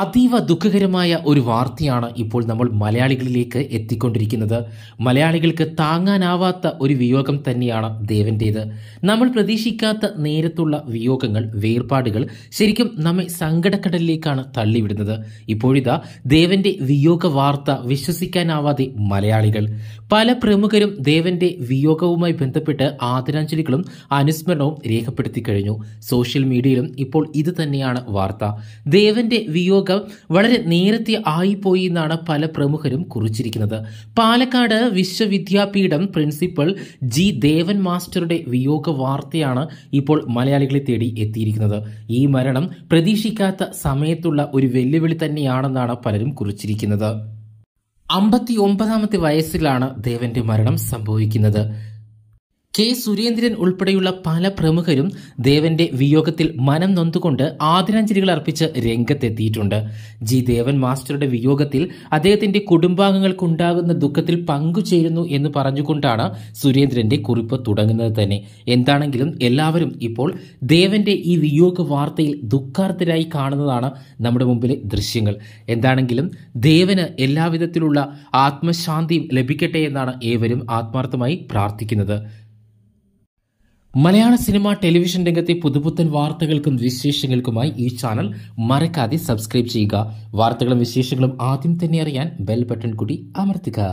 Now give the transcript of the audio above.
അതീവ ദുഃഖകരമായ ഒരു വാർത്തയാണ് ഇപ്പോൾ നമ്മൾ മലയാളികളിലേക്ക് എത്തിക്കൊണ്ടിരിക്കുന്നത് മലയാളികൾക്ക് താങ്ങാനാവാത്ത ഒരു വിയോഗം തന്നെയാണ് ദേവൻ്റേത് നമ്മൾ പ്രതീക്ഷിക്കാത്ത നേരത്തുള്ള വിയോഗങ്ങൾ വേർപാടുകൾ ശരിക്കും നമ്മെ സങ്കടക്കടലിലേക്കാണ് തള്ളിവിടുന്നത് ഇപ്പോഴിതാ ദേവൻ്റെ വിയോഗ വാർത്ത വിശ്വസിക്കാനാവാതെ മലയാളികൾ പല പ്രമുഖരും ദേവൻ്റെ വിയോഗവുമായി ബന്ധപ്പെട്ട് ആദരാഞ്ജലികളും അനുസ്മരണവും രേഖപ്പെടുത്തി കഴിഞ്ഞു സോഷ്യൽ മീഡിയയിലും ഇപ്പോൾ ഇത് തന്നെയാണ് വാർത്ത ദേവൻ്റെ വിയോഗ യോഗം വളരെ നേരത്തെ ആയിപ്പോയി എന്നാണ് പല പ്രമുഖരും കുറിച്ചിരിക്കുന്നത് പാലക്കാട് വിശ്വവിദ്യാപീഠം പ്രിൻസിപ്പൽ ജി ദേവൻ മാസ്റ്ററുടെ വിയോഗ വാർത്തയാണ് ഇപ്പോൾ മലയാളികളെ തേടി എത്തിയിരിക്കുന്നത് ഈ മരണം പ്രതീക്ഷിക്കാത്ത സമയത്തുള്ള ഒരു വെല്ലുവിളി തന്നെയാണെന്നാണ് പലരും കുറിച്ചിരിക്കുന്നത് അമ്പത്തി ഒമ്പതാമത്തെ വയസ്സിലാണ് ദേവന്റെ മരണം സംഭവിക്കുന്നത് കെ സുരേന്ദ്രൻ ഉൾപ്പെടെയുള്ള പല പ്രമുഖരും ദേവന്റെ വിയോഗത്തിൽ മനം നൊന്തുകൊണ്ട് ആദരാഞ്ജലികൾ അർപ്പിച്ച് രംഗത്തെത്തിയിട്ടുണ്ട് ജി ദേവൻ മാസ്റ്ററുടെ വിയോഗത്തിൽ അദ്ദേഹത്തിന്റെ കുടുംബാംഗങ്ങൾക്കുണ്ടാകുന്ന ദുഃഖത്തിൽ പങ്കുചേരുന്നു എന്ന് പറഞ്ഞുകൊണ്ടാണ് സുരേന്ദ്രന്റെ കുറിപ്പ് തുടങ്ങുന്നത് തന്നെ എന്താണെങ്കിലും എല്ലാവരും ഇപ്പോൾ ദേവന്റെ ഈ വിയോഗ വാർത്തയിൽ ദുഃഖാർത്ഥരായി കാണുന്നതാണ് നമ്മുടെ മുമ്പിലെ ദൃശ്യങ്ങൾ എന്താണെങ്കിലും ദേവന് എല്ലാവിധത്തിലുള്ള ആത്മശാന്തിയും ലഭിക്കട്ടെ എന്നാണ് ഏവരും ആത്മാർത്ഥമായി പ്രാർത്ഥിക്കുന്നത് മലയാള സിനിമ ടെലിവിഷൻ രംഗത്തെ പുതുപുത്തൻ വാർത്തകൾക്കും വിശേഷങ്ങൾക്കുമായി ഈ ചാനൽ മറക്കാതെ സബ്സ്ക്രൈബ് ചെയ്യുക വാർത്തകളും വിശേഷങ്ങളും ആദ്യം തന്നെ അറിയാൻ ബെൽ ബട്ടൺ കൂടി അമർത്തുക